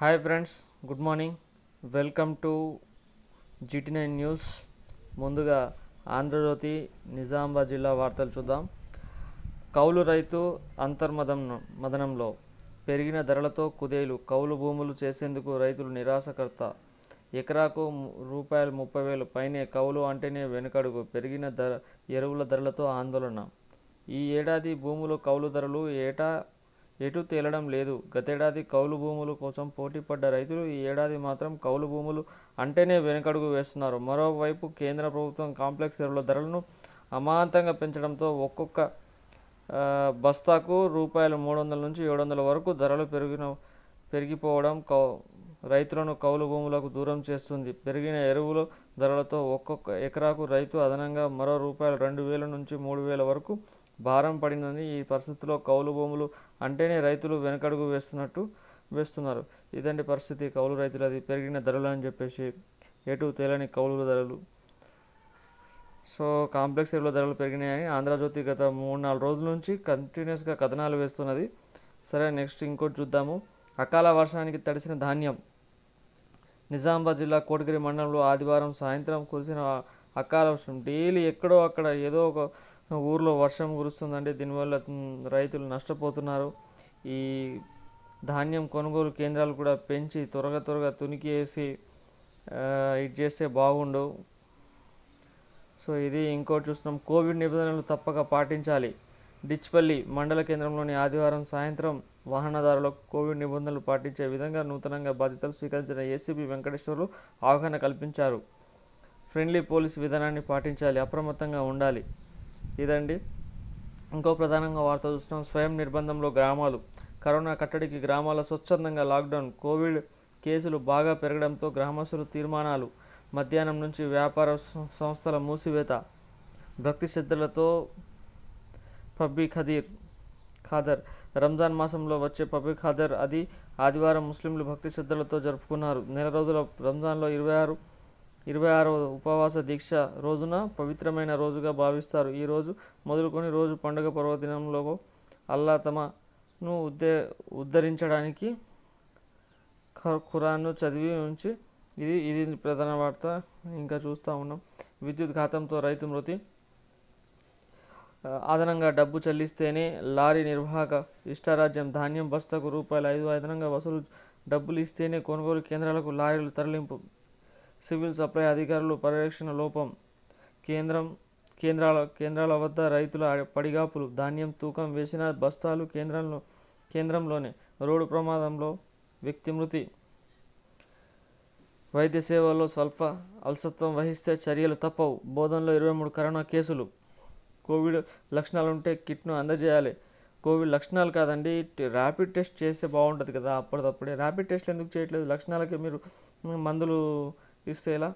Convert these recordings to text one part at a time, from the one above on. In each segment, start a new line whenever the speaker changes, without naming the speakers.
hi friends good morning welcome to G T nine ముందుగా ఆంధ్రజ్యోతి నిజామాబాద్ జిల్లా వార్తలు చూద్దాం కౌలు రైతు అంతర్మదం మదనంలో పెరిగిన ధరలతో కుదేలు కౌలు భూములు చేసేందుకు రైతులు నిరాశకర్త ఎకరాకు రూపాయలు ముప్పై వేలు పైనే కౌలు అంటేనే వెనుకడుగు పెరిగిన ధర ఎరువుల ధరలతో ఆందోళన ఈ ఏడాది భూములు కౌలు ధరలు ఏటా ఎటు తేలడం లేదు గతేడాది కౌలు భూముల కోసం పోటీపడ్డ రైతులు ఈ ఏడాది మాత్రం కౌలు భూములు అంటేనే వెనుకడుగు వేస్తున్నారు మరోవైపు కేంద్ర ప్రభుత్వం కాంప్లెక్స్ ఎరువుల ధరలను అమాంతంగా పెంచడంతో ఒక్కొక్క బస్తాకు రూపాయలు మూడు వందల నుంచి ఏడు వందల వరకు ధరలు పెరిగిన పెరిగిపోవడం కౌ రైతులను కౌలు భూములకు దూరం చేస్తుంది పెరిగిన ఎరువుల ధరలతో ఒక్కొక్క ఎకరాకు రైతు అదనంగా మరో రూపాయలు రెండు వేల నుంచి మూడు వేల వరకు భారం పడినని ఈ పరిస్థితిలో కౌలు భూములు అంటేనే రైతులు వెనకడుగు వేస్తున్నట్టు వేస్తున్నారు ఇదండి పరిస్థితి కౌలు రైతులది పెరిగిన ధరలు అని చెప్పేసి ఎటు తేలని కౌలు ధరలు సో కాంప్లెక్స్ ఎరువుల ధరలు పెరిగినాయని ఆంధ్రజ్యోతి గత మూడు నాలుగు రోజుల నుంచి కంటిన్యూస్గా కథనాలు వేస్తున్నది సరే నెక్స్ట్ ఇంకోటి చూద్దాము అకాల వర్షానికి తడిసిన ధాన్యం నిజామాబాద్ జిల్లా కోటగిరి మండలంలో ఆదివారం సాయంత్రం కురిసిన అకాల వర్షం డైలీ ఎక్కడో అక్కడ ఏదో ఒక ఊర్లో వర్షం కురుస్తుందంటే దీనివల్ల రైతులు నష్టపోతున్నారు ఈ ధాన్యం కొనుగోలు కేంద్రాలు కూడా పెంచి త్వరగా త్వరగా తునికి వేసి ఇది చేస్తే బాగుండు సో ఇది ఇంకోటి చూస్తున్నాం కోవిడ్ నిబంధనలు తప్పక పాటించాలి డిచ్పల్లి మండల కేంద్రంలోని ఆదివారం సాయంత్రం వాహనదారులకు కోవిడ్ నిబంధనలు పాటించే విధంగా నూతనంగా బాధ్యతలు స్వీకరించిన ఏసీబీ వెంకటేశ్వర్లు అవగాహన కల్పించారు ఫ్రెండ్లీ పోలీస్ విధానాన్ని పాటించాలి అప్రమత్తంగా ఉండాలి ఇదండి ఇంకో ప్రధానంగా వార్త చూస్తున్నాం స్వయం నిర్బంధంలో గ్రామాలు కరోనా కట్టడికి గ్రామాల స్వచ్ఛందంగా లాక్డౌన్ కోవిడ్ కేసులు బాగా పెరగడంతో గ్రామస్తులు తీర్మానాలు మధ్యాహ్నం నుంచి వ్యాపార సంస్థల మూసివేత భక్తి శ్రద్ధలతో పబ్బీ ఖదీర్ ఖాదర్ రంజాన్ మాసంలో వచ్చే పబ్బీ ఖాదర్ అది ఆదివారం ముస్లింలు భక్తి శ్రద్ధలతో జరుపుకున్నారు నెల రోజుల రంజాన్లో ఇరవై ఆరు ఇరవై ఆరవ ఉపవాస దీక్ష రోజున పవిత్రమైన రోజుగా భావిస్తారు ఈ రోజు మొదలుకొని రోజు పండుగ పర్వదినంలో అల్లా తమను ఉద్దే ఉద్ధరించడానికి ఖురాన్ను చదివి ఉంచి ఇది ఇది ప్రధాన వార్త ఇంకా చూస్తూ ఉన్నాం విద్యుత్ ఘాతంతో రైతు మృతి అదనంగా డబ్బు చెల్లిస్తేనే లారీ నిర్వాహక ఇష్టారాజ్యం ధాన్యం బస్తాకు రూపాయలు ఐదు అదనంగా వసూలు డబ్బులు ఇస్తేనే కొనుగోలు కేంద్రాలకు లారీలు తరలింపు సివిల్ సప్లై అధికారులు పరిరక్షణ లోపం కేంద్రం కేంద్రాల కేంద్రాల వద్ద రైతుల పడిగాపులు ధాన్యం తూకం వేసిన బస్తాలు కేంద్రంలో కేంద్రంలోనే రోడ్డు ప్రమాదంలో వ్యక్తి మృతి వైద్య సేవల్లో స్వల్ప అలసత్వం వహిస్తే చర్యలు తప్పవు బోధనలో ఇరవై మూడు కరోనా కేసులు కోవిడ్ లక్షణాలు ఉంటే కిట్ను అందజేయాలి కోవిడ్ లక్షణాలు కాదండి ర్యాపిడ్ టెస్ట్ చేస్తే బాగుంటుంది కదా అప్పటికప్పుడే ర్యాపిడ్ టెస్ట్లు ఎందుకు చేయట్లేదు లక్షణాలకి మీరు మందులు ఇచ్చేలా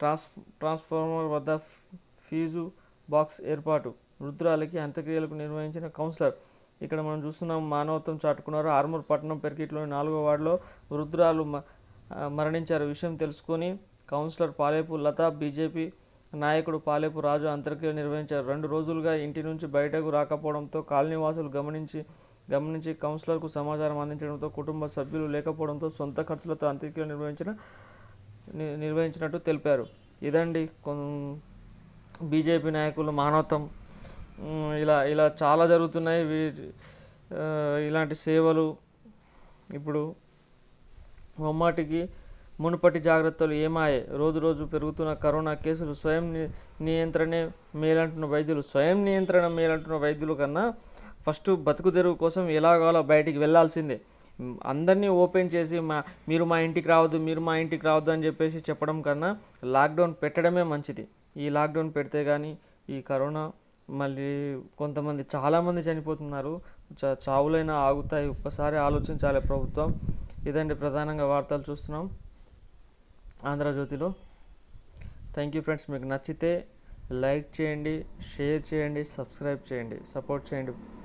ట్రాన్స్ ట్రాన్స్ఫార్మర్ వద్ద ఫీజు బాక్స్ ఏర్పాటు వృద్ధురాలకి అంత్యక్రియలకు నిర్వహించిన కౌన్సిలర్ ఇక్కడ మనం చూస్తున్నాం మానవత్వం చాటుకున్నారు ఆర్మూర్ పట్టణం పెరికిట్లోని నాలుగో వార్డులో వృద్ధురాలు మరణించారు విషయం తెలుసుకొని కౌన్సిలర్ పాలేపు లత బీజేపీ నాయకుడు పాలేపు రాజు అంత్యక్రియలు నిర్వహించారు రెండు రోజులుగా ఇంటి నుంచి బయటకు రాకపోవడంతో కాలనీవాసులు గమనించి గమనించి కౌన్సిలర్కు సమాచారం అందించడంతో కుటుంబ సభ్యులు లేకపోవడంతో సొంత ఖర్చులతో అంత్యక్రియలు నిర్వహించిన నిర్వహించినట్టు తెలిపారు ఇదండి బీజేపీ నాయకులు మానవత్వం ఇలా ఇలా చాలా జరుగుతున్నాయి ఇలాంటి సేవలు ఇప్పుడు ముమ్మాటికి మునుపటి జాగ్రత్తలు ఏమాయే రోజు రోజు పెరుగుతున్న కరోనా కేసులు స్వయం నియంత్రణే మేలంటున్న వైద్యులు స్వయం నియంత్రణ మేలంటున్న వైద్యుల కన్నా ఫస్ట్ బతుకు తెరువు కోసం ఎలాగోలా బయటికి వెళ్లాల్సిందే అందరినీ ఓపెన్ చేసి మా మీరు మా ఇంటికి రావద్దు మీరు మా ఇంటికి రావద్దు అని చెప్పేసి చెప్పడం కన్నా లాక్డౌన్ పెట్టడమే మంచిది ఈ లాక్డౌన్ పెడితే కానీ ఈ కరోనా మళ్ళీ కొంతమంది చాలామంది చనిపోతున్నారు చా చావులైనా ఆగుతాయి ఒక్కసారి ఆలోచించాలి ప్రభుత్వం ఇదండి ప్రధానంగా వార్తలు చూస్తున్నాం ఆంధ్రజ్యోతిలో థ్యాంక్ యూ ఫ్రెండ్స్ మీకు నచ్చితే లైక్ చేయండి షేర్ చేయండి సబ్స్క్రైబ్ చేయండి సపోర్ట్ చేయండి